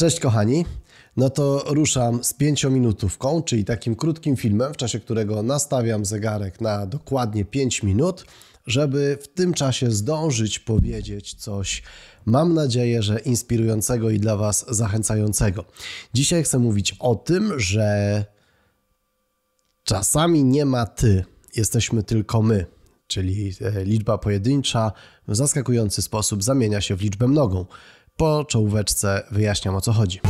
Cześć kochani, no to ruszam z pięciominutówką, czyli takim krótkim filmem, w czasie którego nastawiam zegarek na dokładnie 5 minut, żeby w tym czasie zdążyć powiedzieć coś, mam nadzieję, że inspirującego i dla Was zachęcającego. Dzisiaj chcę mówić o tym, że czasami nie ma ty, jesteśmy tylko my czyli e, liczba pojedyncza w zaskakujący sposób zamienia się w liczbę mnogą. Po czołóweczce wyjaśniam o co chodzi.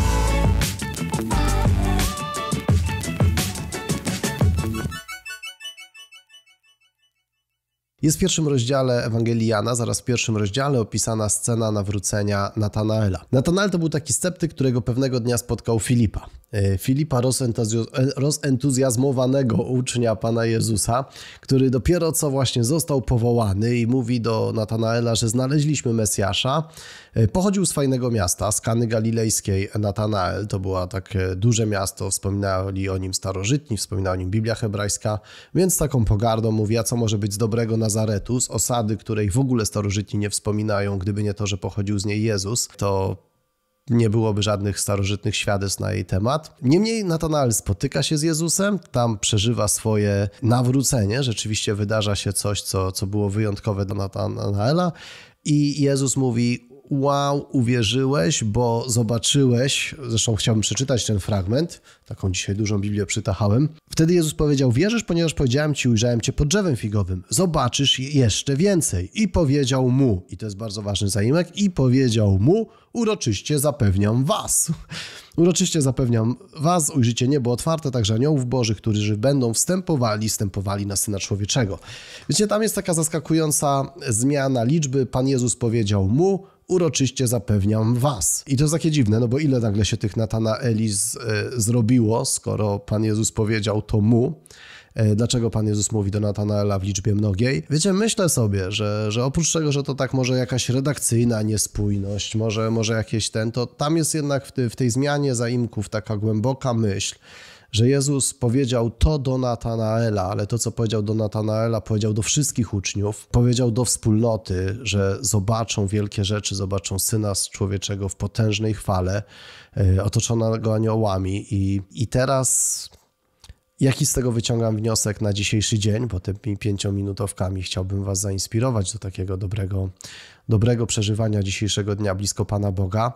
Jest w pierwszym rozdziale Ewangelii Jana, zaraz w pierwszym rozdziale opisana scena nawrócenia Natanaela. Natanael to był taki sceptyk, którego pewnego dnia spotkał Filipa. Y, Filipa e, rozentuzjazmowanego ucznia Pana Jezusa, który dopiero co właśnie został powołany i mówi do Natanaela, że znaleźliśmy Mesjasza. Y, pochodził z fajnego miasta, z Kany Galilejskiej. Natanael to było takie duże miasto, wspominali o nim starożytni, wspomina o nim Biblia hebrajska, więc taką pogardą mówi, a co może być z dobrego Nazaretu, z osady, której w ogóle starożytni nie wspominają, gdyby nie to, że pochodził z niej Jezus, to nie byłoby żadnych starożytnych świadectw na jej temat. Niemniej Natanael spotyka się z Jezusem, tam przeżywa swoje nawrócenie, rzeczywiście wydarza się coś, co, co było wyjątkowe dla Natanaela i Jezus mówi, wow, uwierzyłeś, bo zobaczyłeś, zresztą chciałbym przeczytać ten fragment, taką dzisiaj dużą Biblię przytachałem. Wtedy Jezus powiedział, wierzysz, ponieważ powiedziałem ci, ujrzałem cię pod drzewem figowym, zobaczysz jeszcze więcej. I powiedział mu, i to jest bardzo ważny zaimek, i powiedział mu, uroczyście zapewniam was. Uroczyście zapewniam was, ujrzycie niebo otwarte, także aniołów Boży, którzy będą wstępowali, wstępowali na Syna Człowieczego. Wiecie, tam jest taka zaskakująca zmiana liczby. Pan Jezus powiedział mu, uroczyście zapewniam was. I to jest takie dziwne, no bo ile nagle się tych Natanaeli z, y, zrobiło, skoro Pan Jezus powiedział to mu, e, dlaczego Pan Jezus mówi do Natanaela w liczbie mnogiej. Wiecie, myślę sobie, że, że oprócz tego, że to tak może jakaś redakcyjna niespójność, może, może jakieś ten, to tam jest jednak w, ty, w tej zmianie zaimków taka głęboka myśl, że Jezus powiedział to do Natanaela, ale to, co powiedział do Natanaela, powiedział do wszystkich uczniów, powiedział do wspólnoty, że zobaczą wielkie rzeczy, zobaczą Syna z Człowieczego w potężnej chwale, e, otoczonego aniołami. I, i teraz Jaki z tego wyciągam wniosek na dzisiejszy dzień, bo tymi pięciominutowkami chciałbym Was zainspirować do takiego dobrego, dobrego przeżywania dzisiejszego dnia blisko Pana Boga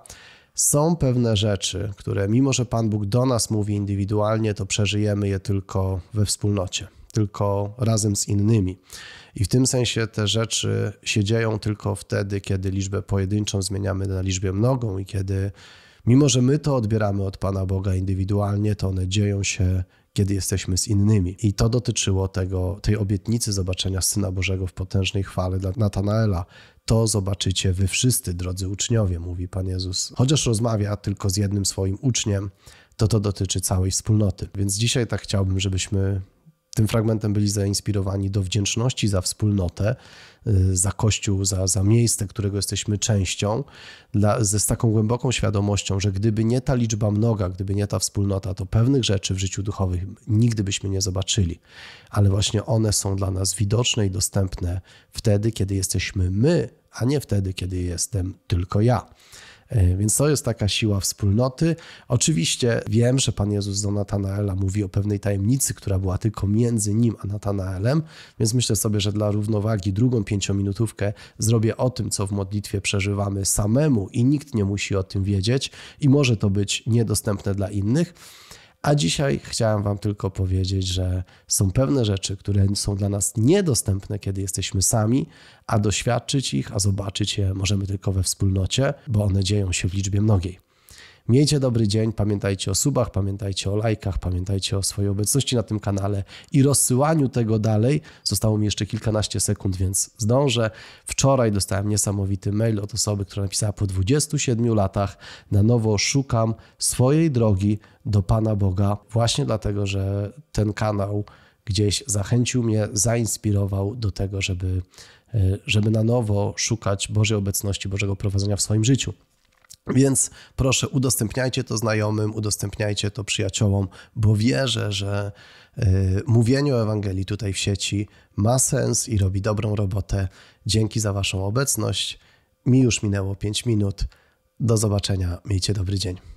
są pewne rzeczy, które mimo, że Pan Bóg do nas mówi indywidualnie, to przeżyjemy je tylko we wspólnocie, tylko razem z innymi. I w tym sensie te rzeczy się dzieją tylko wtedy, kiedy liczbę pojedynczą zmieniamy na liczbę mnogą i kiedy Mimo, że my to odbieramy od Pana Boga indywidualnie, to one dzieją się, kiedy jesteśmy z innymi. I to dotyczyło tego, tej obietnicy zobaczenia Syna Bożego w potężnej chwale dla Natanaela. To zobaczycie wy wszyscy, drodzy uczniowie, mówi Pan Jezus. Chociaż rozmawia tylko z jednym swoim uczniem, to to dotyczy całej wspólnoty. Więc dzisiaj tak chciałbym, żebyśmy tym fragmentem byli zainspirowani do wdzięczności za wspólnotę, y, za Kościół, za, za miejsce, którego jesteśmy częścią, dla, ze, z taką głęboką świadomością, że gdyby nie ta liczba mnoga, gdyby nie ta wspólnota, to pewnych rzeczy w życiu duchowym nigdy byśmy nie zobaczyli. Ale właśnie one są dla nas widoczne i dostępne wtedy, kiedy jesteśmy my, a nie wtedy, kiedy jestem tylko ja. E, więc to jest taka siła wspólnoty. Oczywiście wiem, że Pan Jezus do Natanaela mówi o pewnej tajemnicy, która była tylko między nim a Natanaelem, więc myślę sobie, że dla równowagi drugą pięciominutówkę zrobię o tym, co w modlitwie przeżywamy samemu i nikt nie musi o tym wiedzieć i może to być niedostępne dla innych. A dzisiaj chciałem Wam tylko powiedzieć, że są pewne rzeczy, które są dla nas niedostępne, kiedy jesteśmy sami, a doświadczyć ich, a zobaczyć je możemy tylko we wspólnocie, bo one dzieją się w liczbie mnogiej. Miejcie dobry dzień, pamiętajcie o subach, pamiętajcie o lajkach, pamiętajcie o swojej obecności na tym kanale i rozsyłaniu tego dalej. Zostało mi jeszcze kilkanaście sekund, więc zdążę. Wczoraj dostałem niesamowity mail od osoby, która napisała po 27 latach na nowo szukam swojej drogi do Pana Boga właśnie dlatego, że ten kanał gdzieś zachęcił mnie, zainspirował do tego, żeby, e, żeby na nowo szukać Bożej obecności, Bożego prowadzenia w swoim życiu. Więc proszę, udostępniajcie to znajomym, udostępniajcie to przyjaciołom, bo wierzę, że y, mówienie o Ewangelii tutaj w sieci ma sens i robi dobrą robotę. Dzięki za Waszą obecność. Mi już minęło 5 minut. Do zobaczenia. Miejcie dobry dzień.